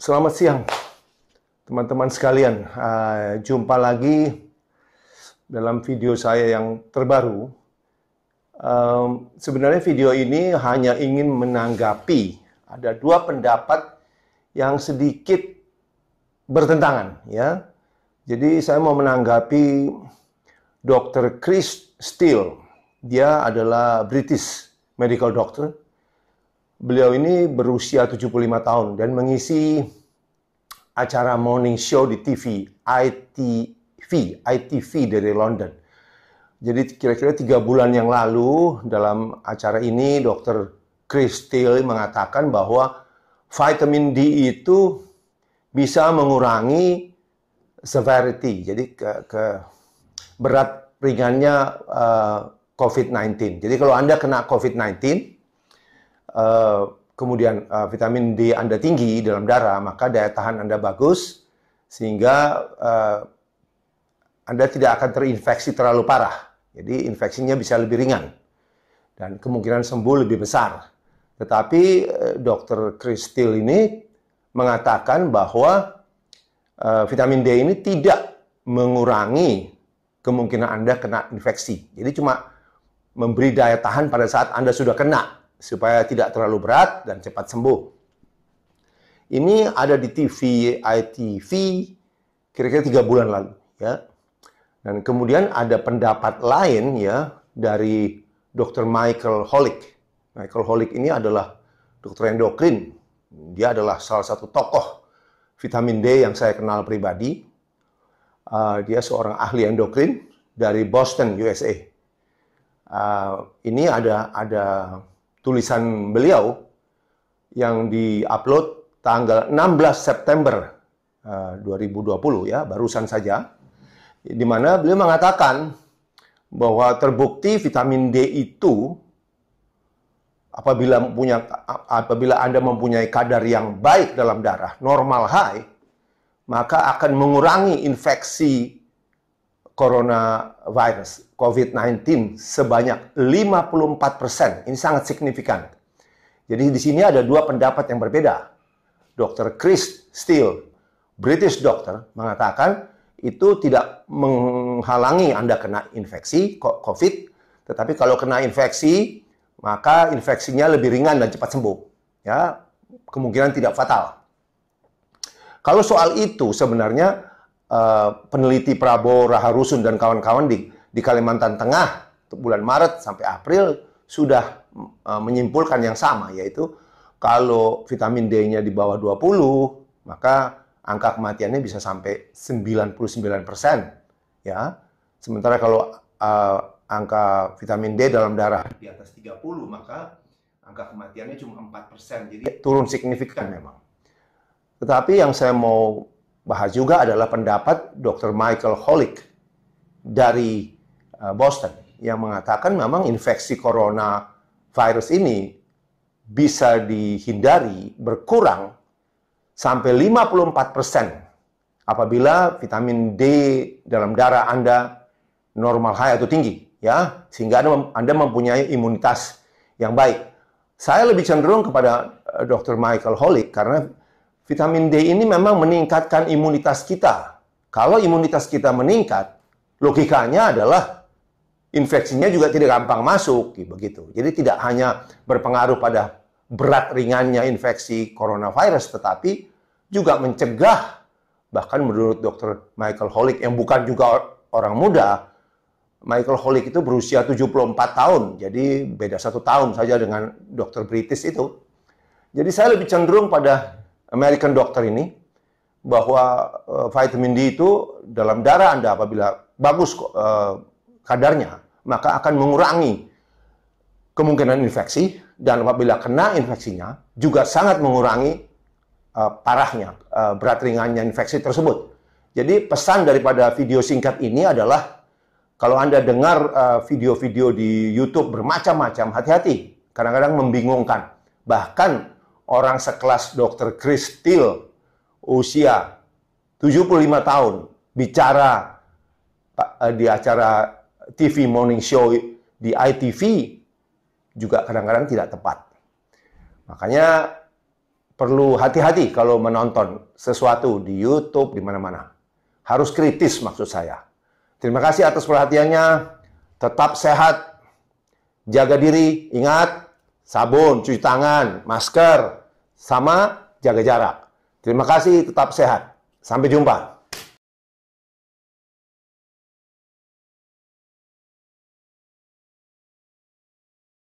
Selamat siang, teman-teman sekalian. Uh, jumpa lagi dalam video saya yang terbaru. Um, sebenarnya video ini hanya ingin menanggapi ada dua pendapat yang sedikit bertentangan, ya. Jadi saya mau menanggapi Dr. Chris Steele. Dia adalah British medical doctor Beliau ini berusia 75 tahun dan mengisi acara morning show di TV, ITV, ITV dari London. Jadi kira-kira tiga bulan yang lalu dalam acara ini Dr. Chris Thiel mengatakan bahwa vitamin D itu bisa mengurangi severity, jadi ke, ke berat ringannya uh, eh, COVID-19. Jadi kalau Anda kena COVID-19, Eh, kemudian uh, vitamin D Anda tinggi dalam darah, maka daya tahan Anda bagus sehingga uh, Anda tidak akan terinfeksi terlalu parah. Jadi infeksinya bisa lebih ringan dan kemungkinan sembuh lebih besar. Tetapi Dokter Kristil ini mengatakan bahwa uh, vitamin D ini tidak mengurangi kemungkinan Anda kena infeksi. Jadi cuma memberi daya tahan pada saat Anda sudah kena supaya tidak terlalu berat dan cepat sembuh. Ini ada di TV ITV kira-kira tiga bulan lalu ya. Dan kemudian ada pendapat lain ya dari Dr. Michael Holick. Michael Holick ini adalah dokter endokrin. Dia adalah salah satu tokoh vitamin D yang saya kenal pribadi. Uh, dia seorang ahli endokrin dari Boston, USA. Uh, ah, ini ada ada tulisan beliau yang diupload tanggal 16 September 2020 eh, ya, barusan saja, di mana beliau mengatakan bahwa terbukti vitamin D itu apabila punya apabila Anda mempunyai kadar yang baik dalam darah, normal high, maka akan mengurangi infeksi coronavirus COVID-19 sebanyak 54%. persen. Ini sangat signifikan. Jadi di sini ada dua pendapat yang berbeda. Dr. Chris Steele, British doctor, mengatakan itu tidak menghalangi Anda kena infeksi COVID, tetapi kalau kena infeksi, maka infeksinya lebih ringan dan cepat sembuh. Ya, kemungkinan tidak fatal. Kalau soal itu sebenarnya Eh, peneliti Prabowo Raharusun dan kawan-kawan di, di Kalimantan Tengah bulan Maret sampai April sudah uh, menyimpulkan yang sama yaitu kalau vitamin D-nya di bawah 20 maka angka kematiannya bisa sampai 99% ya. Sementara kalau uh, angka vitamin D dalam darah di atas 30 maka angka kematiannya cuma 4%. Jadi turun signifikan kan. memang. Tetapi yang saya mau Bahas juga adalah pendapat Dr. Michael Holick dari eh, Boston yang mengatakan memang infeksi corona virus ini bisa dihindari berkurang sampai 54% apabila vitamin D dalam darah Anda normal high atau tinggi ya sehingga Anda, Anda mempunyai imunitas yang baik. Saya lebih cenderung kepada eh, Dr. Michael Holick karena vitamin D ini memang meningkatkan imunitas kita. Kalau imunitas kita meningkat, logikanya adalah infeksinya juga tidak gampang masuk, ya, begitu. Jadi tidak hanya berpengaruh pada berat ringannya infeksi coronavirus, tetapi juga mencegah, bahkan menurut Dr. Michael Holick, yang bukan juga orang muda, Michael Holick itu berusia 74 tahun, jadi beda satu tahun saja dengan dokter British itu. Jadi saya lebih cenderung pada American doctor ini bahwa uh, vitamin D itu dalam darah Anda apabila bagus uh, kadarnya, maka akan mengurangi kemungkinan infeksi dan apabila kena infeksinya juga sangat mengurangi uh, parahnya, uh, berat ringannya infeksi tersebut. Jadi pesan daripada video singkat ini adalah kalau Anda dengar video-video uh, di YouTube bermacam-macam, hati-hati. Kadang-kadang membingungkan. Bahkan orang sekelas Dr. Chris Till, usia 75 tahun, bicara eh, di acara TV morning show di ITV juga kadang-kadang tidak tepat. Makanya perlu hati-hati kalau menonton sesuatu di YouTube di mana-mana. Harus kritis maksud saya. Terima kasih atas perhatiannya. Tetap sehat, jaga diri, ingat sabun, cuci tangan, masker, sama jaga jarak. Terima kasih, tetap sehat. Sampai jumpa.